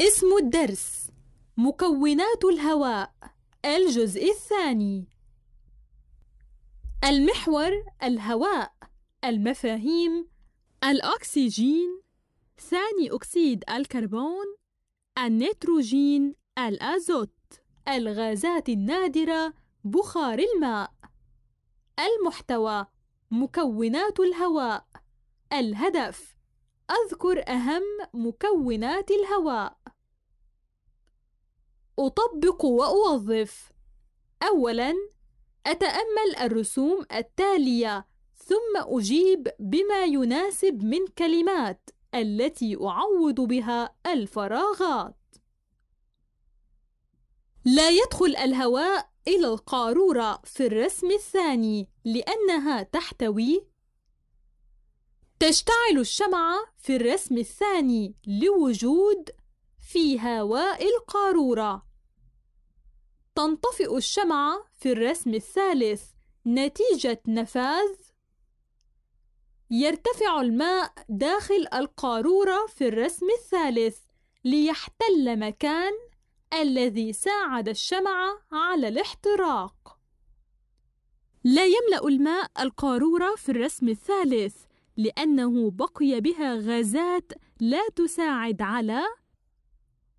اسم الدرس مكونات الهواء الجزء الثاني المحور الهواء المفاهيم الأكسجين ثاني أكسيد الكربون النيتروجين الأزوت الغازات النادرة بخار الماء المحتوى مكونات الهواء الهدف أذكر أهم مكونات الهواء أطبق وأوظف أولاً أتأمل الرسوم التالية ثم أجيب بما يناسب من كلمات التي أعوض بها الفراغات لا يدخل الهواء إلى القارورة في الرسم الثاني لأنها تحتوي تشتعل الشمعة في الرسم الثاني لوجود في هواء القارورة تنطفئ الشمعة في الرسم الثالث نتيجة نفاذ يرتفع الماء داخل القارورة في الرسم الثالث ليحتل مكان الذي ساعد الشمعة على الاحتراق لا يملأ الماء القارورة في الرسم الثالث لأنه بقي بها غازات لا تساعد على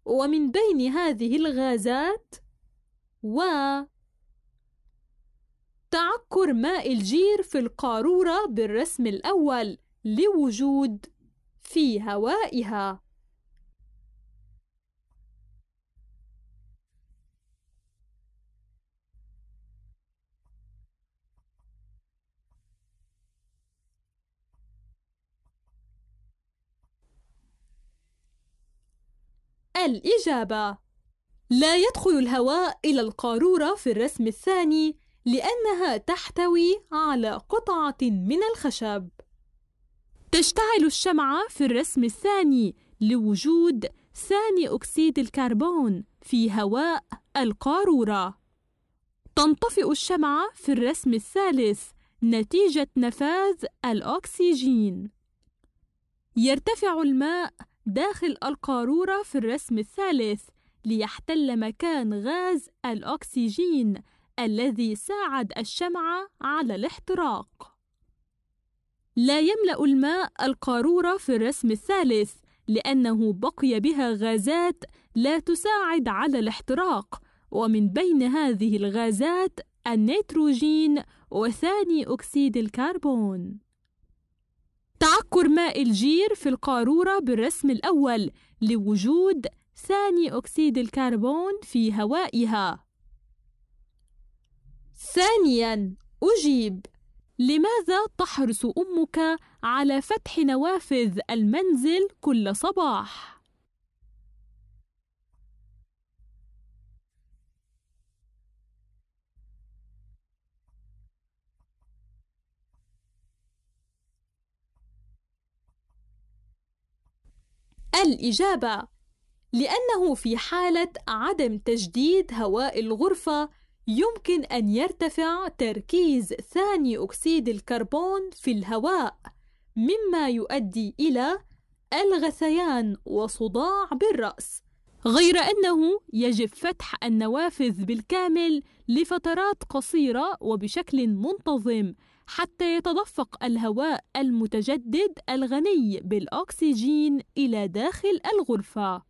ومن بين هذه الغازات و تعكر ماء الجير في القارورة بالرسم الأول لوجود في هوائها الإجابة لا يدخل الهواء إلى القارورة في الرسم الثاني لأنها تحتوي على قطعة من الخشب تشتعل الشمعة في الرسم الثاني لوجود ثاني أكسيد الكربون في هواء القارورة تنطفئ الشمعة في الرسم الثالث نتيجة نفاذ الأكسجين يرتفع الماء داخل القارورة في الرسم الثالث ليحتل مكان غاز الأكسجين الذي ساعد الشمعة على الاحتراق. لا يملأ الماء القارورة في الرسم الثالث لأنه بقي بها غازات لا تساعد على الاحتراق، ومن بين هذه الغازات النيتروجين وثاني أكسيد الكربون. تعكر ماء الجير في القارورة بالرسم الأول لوجود ثاني أكسيد الكربون في هوائها ثانيا أجيب لماذا تحرص أمك على فتح نوافذ المنزل كل صباح؟ الإجابة لأنه في حالة عدم تجديد هواء الغرفة يمكن أن يرتفع تركيز ثاني أكسيد الكربون في الهواء مما يؤدي إلى الغثيان وصداع بالرأس غير أنه يجب فتح النوافذ بالكامل لفترات قصيرة وبشكل منتظم حتى يتدفق الهواء المتجدد الغني بالأكسجين إلى داخل الغرفة.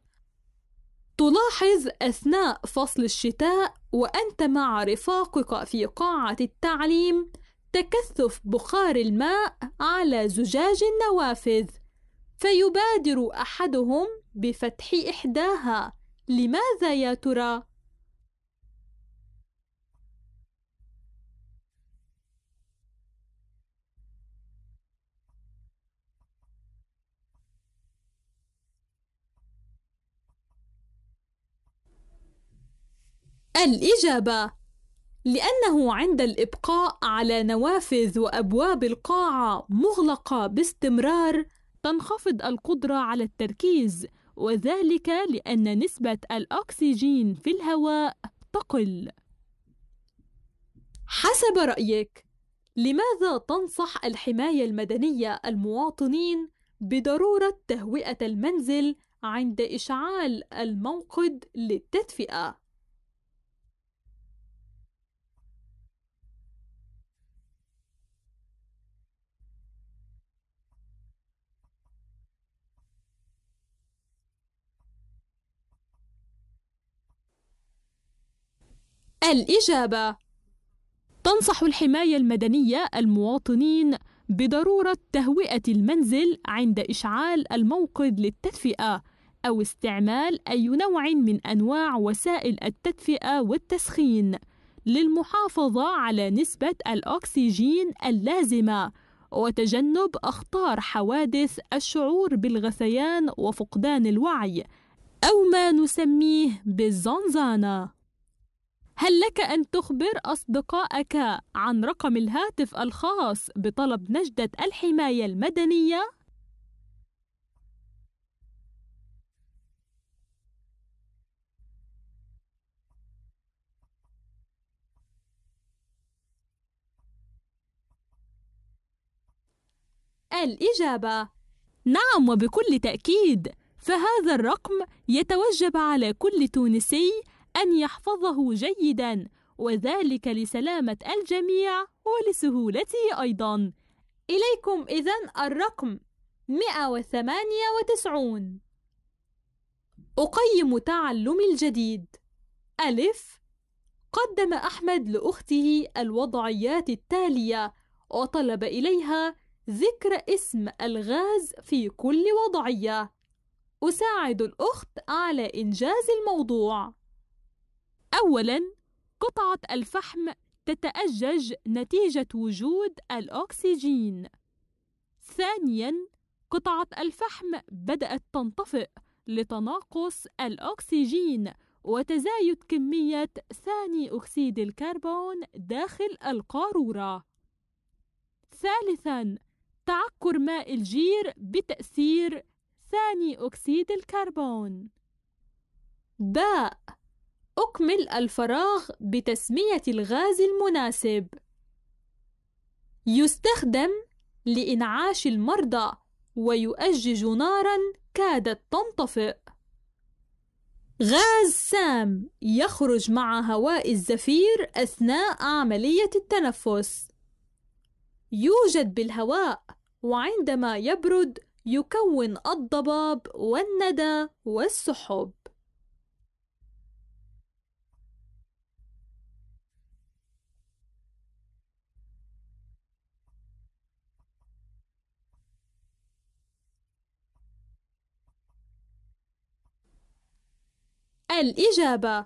تلاحظ أثناء فصل الشتاء وأنت مع رفاقك في قاعة التعليم تكثف بخار الماء على زجاج النوافذ، فيبادر أحدهم بفتح إحداها، لماذا يا ترى؟ الإجابة لأنه عند الإبقاء على نوافذ وأبواب القاعة مغلقة باستمرار تنخفض القدرة على التركيز وذلك لأن نسبة الأكسجين في الهواء تقل. حسب رأيك، لماذا تنصح الحماية المدنية المواطنين بضرورة تهوئة المنزل عند إشعال الموقد للتدفئة؟ الإجابة تنصح الحماية المدنية المواطنين بضرورة تهوئة المنزل عند إشعال الموقد للتدفئة أو استعمال أي نوع من أنواع وسائل التدفئة والتسخين للمحافظة على نسبة الأكسجين اللازمة وتجنب أخطار حوادث الشعور بالغثيان وفقدان الوعي أو ما نسميه بالزنزانة هل لك أن تخبر أصدقائك عن رقم الهاتف الخاص بطلب نجدة الحماية المدنية؟ الإجابة نعم وبكل تأكيد فهذا الرقم يتوجب على كل تونسي أن يحفظه جيدا وذلك لسلامة الجميع ولسهولته أيضا إليكم إذن الرقم 198 أقيم تعلم الجديد ألف قدم أحمد لأخته الوضعيات التالية وطلب إليها ذكر اسم الغاز في كل وضعية أساعد الأخت على إنجاز الموضوع أولاً قطعة الفحم تتأجج نتيجة وجود الأكسجين. ثانياً قطعة الفحم بدأت تنطفئ لتناقص الأكسجين وتزايد كمية ثاني أكسيد الكربون داخل القارورة. ثالثاً تعكر ماء الجير بتأثير ثاني أكسيد الكربون. باء أكمل الفراغ بتسمية الغاز المناسب. يستخدم لإنعاش المرضى ويؤجج نارًا كادت تنطفئ. غاز سام يخرج مع هواء الزفير أثناء عملية التنفس. يوجد بالهواء وعندما يبرد يكون الضباب والندى والسحب الإجابة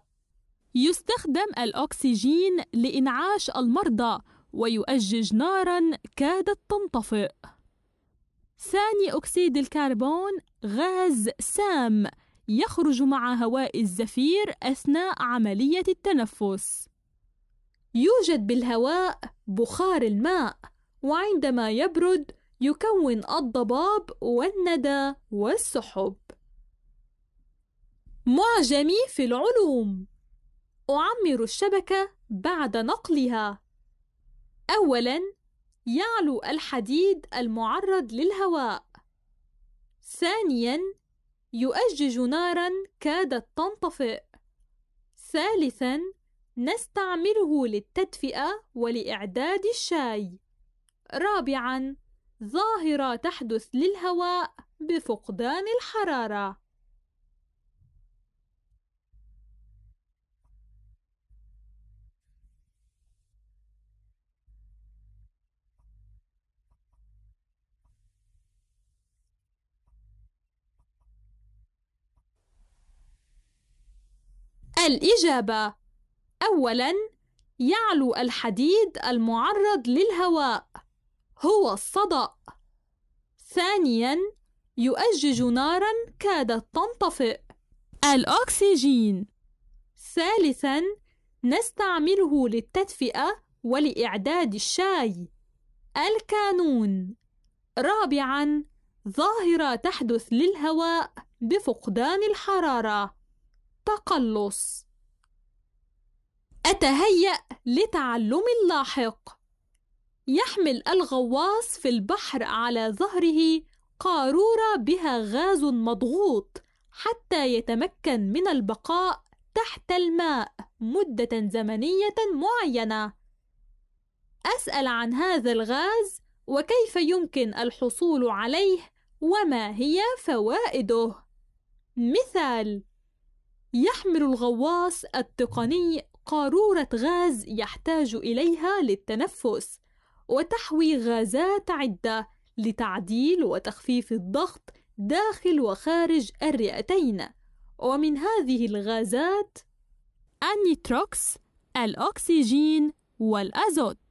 يستخدم الأكسجين لإنعاش المرضى ويؤجج نارا كادت تنطفئ ثاني أكسيد الكربون غاز سام يخرج مع هواء الزفير أثناء عملية التنفس يوجد بالهواء بخار الماء وعندما يبرد يكون الضباب والندى والسحب معجمي في العلوم أعمر الشبكة بعد نقلها أولاً يعلو الحديد المعرض للهواء ثانياً يؤجج ناراً كادت تنطفئ ثالثاً نستعمله للتدفئة ولإعداد الشاي رابعاً ظاهرة تحدث للهواء بفقدان الحرارة الإجابة أولاً يعلو الحديد المعرض للهواء هو الصدأ ثانياً يؤجج ناراً كادت تنطفئ الأكسجين ثالثاً نستعمله للتدفئة ولإعداد الشاي الكانون رابعاً ظاهرة تحدث للهواء بفقدان الحرارة التقلص أتهيأ لتعلم اللاحق يحمل الغواص في البحر على ظهره قارورة بها غاز مضغوط حتى يتمكن من البقاء تحت الماء مدة زمنية معينة. أسأل عن هذا الغاز وكيف يمكن الحصول عليه وما هي فوائده. مثال: يحمل الغواص التقني قارورة غاز يحتاج إليها للتنفس، وتحوي غازات عدة لتعديل وتخفيف الضغط داخل وخارج الرئتين، ومن هذه الغازات النيتروكس، الأكسجين، والأزوت.